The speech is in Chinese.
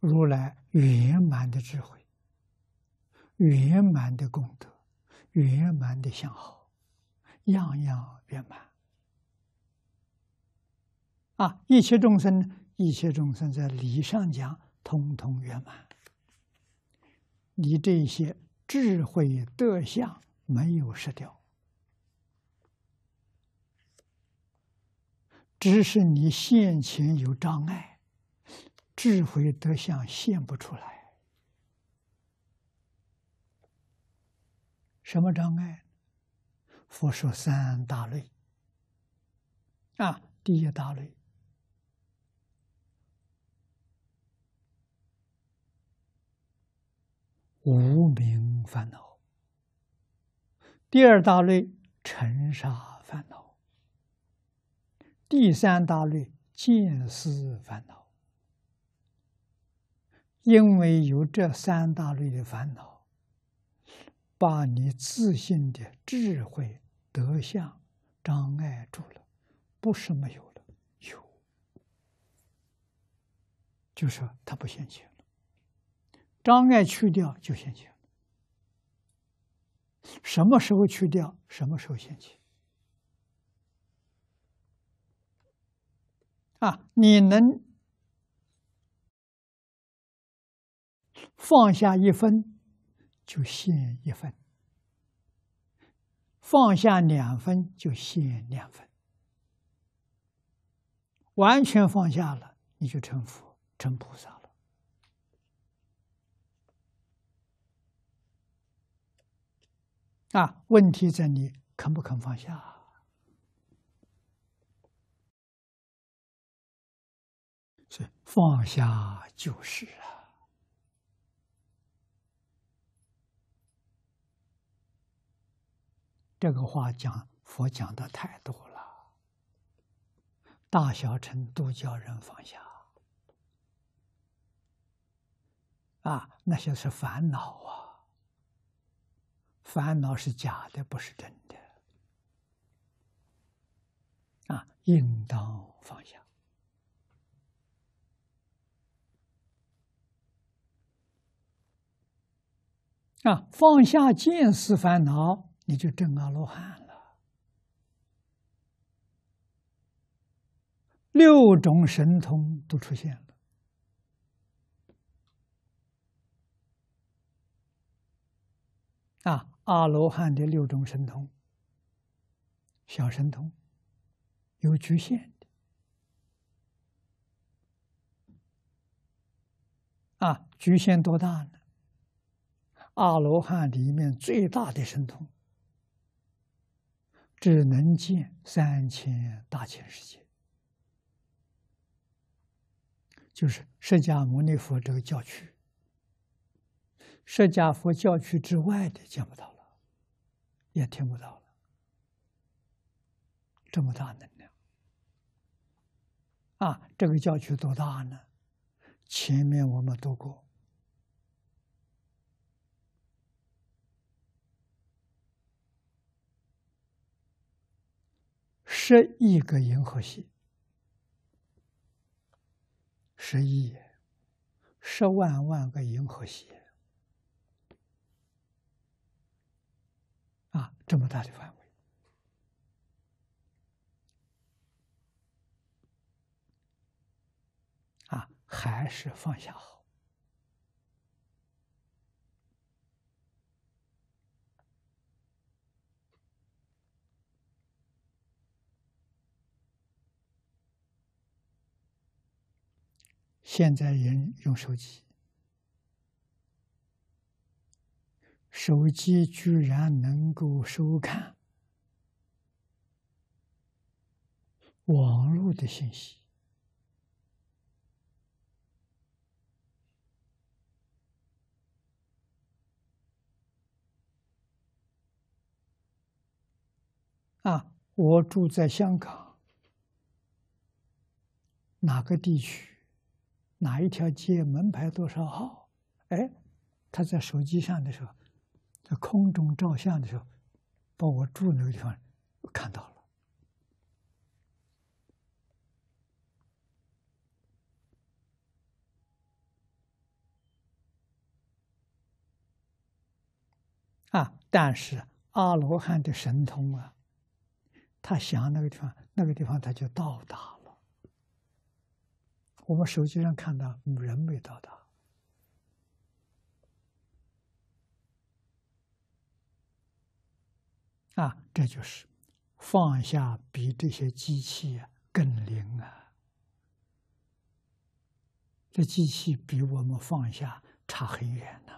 如来圆满的智慧，圆满的功德，圆满的相好，样样圆满。啊，一切众生，一切众生在理上讲，通通圆满。你这些智慧德相没有失掉，只是你现前有障碍。智慧德相现不出来，什么障碍？佛说三大类，啊，第一大类无名烦恼，第二大类尘沙烦恼，第三大类见思烦恼。因为有这三大类的烦恼，把你自信的智慧德相障碍住了，不是没有了，有，就是他不现前了。障碍去掉就现前了。什么时候去掉，什么时候现前？啊，你能。放下一分，就现一分；放下两分，就现两分。完全放下了，你就成佛、成菩萨了。啊，问题在你肯不肯放下。是放下就是啊。这个话讲佛讲的太多了，大小乘都叫人放下啊！那些是烦恼啊，烦恼是假的，不是真的啊，应当放下啊！放下见思烦恼。你就证阿罗汉了，六种神通都出现了。啊，阿罗汉的六种神通，小神通，有局限的。啊，局限多大呢？阿罗汉里面最大的神通。只能见三千大千世界，就是释迦牟尼佛这个教区。释迦佛教区之外的，见不到了，也听不到了。这么大能量，啊，这个教区多大呢？前面我们读过。十亿个银河系，十亿，十万万个银河系，啊，这么大的范围，啊，还是放下好。现在人用手机，手机居然能够收看网络的信息啊！我住在香港哪个地区？哪一条街门牌多少号？哎，他在手机上的时候，在空中照相的时候，把我住那个地方看到了。啊，但是阿罗汉的神通啊，他想那个地方，那个地方他就到达。我们手机上看到人没到达，啊，这就是放下比这些机器更灵啊，这机器比我们放下差很远呢。